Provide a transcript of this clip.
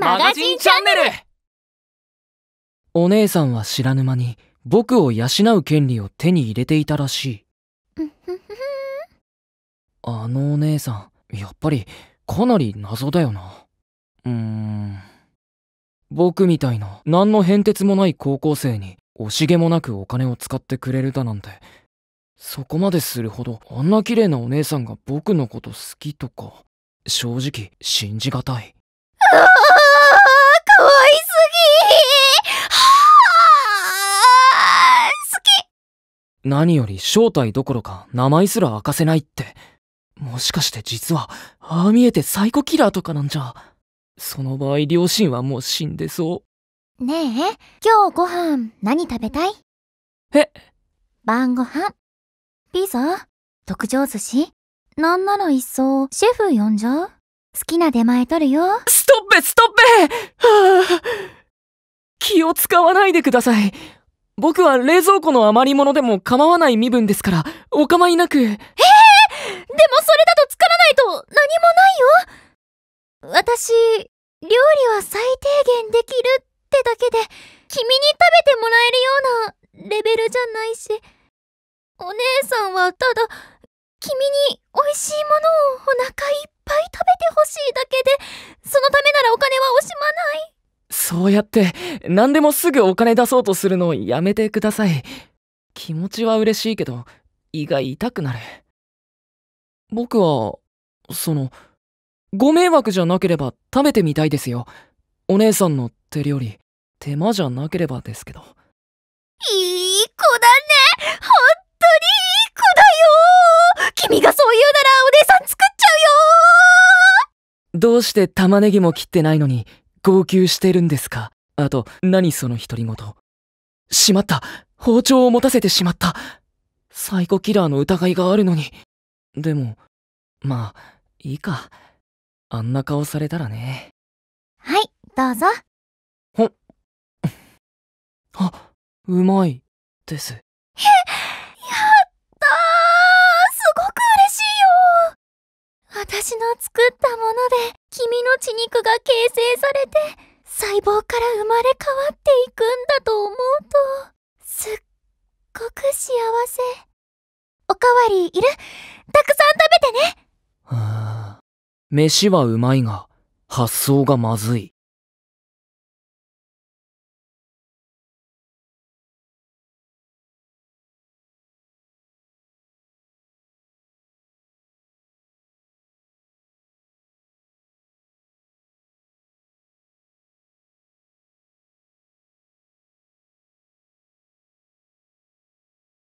マガジンチャンネルお姉さんは知らぬ間に僕を養う権利を手に入れていたらしいあのお姉さんやっぱりかなり謎だよなうーん僕みたいな何の変哲もない高校生に惜しげもなくお金を使ってくれるだなんてそこまでするほどあんな綺麗なお姉さんが僕のこと好きとか正直信じがたい何より正体どころか名前すら明かせないって。もしかして実は、ああ見えてサイコキラーとかなんじゃ。その場合両親はもう死んでそう。ねえ、今日ご飯何食べたいえ晩ご飯。ピザ特上寿司なんならいっそ、シェフ呼んじゃう好きな出前取るよ。ストッペストッペはあ、気を使わないでください。僕は冷蔵庫の余り物でも構わない身分ですから、お構いなく。ええー、でもそれだと作らないと何もないよ私、料理は最低限できるってだけで、君に食べてもらえるようなレベルじゃないし、お姉さんはただ、君に美味しいものをお腹いっぱい食べてほしいだけで、そのためならお金は惜しまない。そうやって、何でもすぐお金出そうとするのやめてください。気持ちは嬉しいけど、胃が痛くなる。僕は、その、ご迷惑じゃなければ食べてみたいですよ。お姉さんの手料理、手間じゃなければですけど。いい子だね本当にいい子だよ君がそう言うならお姉さん作っちゃうよどうして玉ねぎも切ってないのに号泣してるんですかあと、何その独り言。しまった包丁を持たせてしまったサイコキラーの疑いがあるのに。でも、まあ、いいか。あんな顔されたらね。はい、どうぞ。ほ、あ、うまい、です。やったーすごく嬉しいよ私の作ったもので、君の血肉が形成されて、細胞から生まれ変わっていくんだと思うと、すっごく幸せ。おかわりいるたくさん食べてね飯はうまいが、発想がまずい。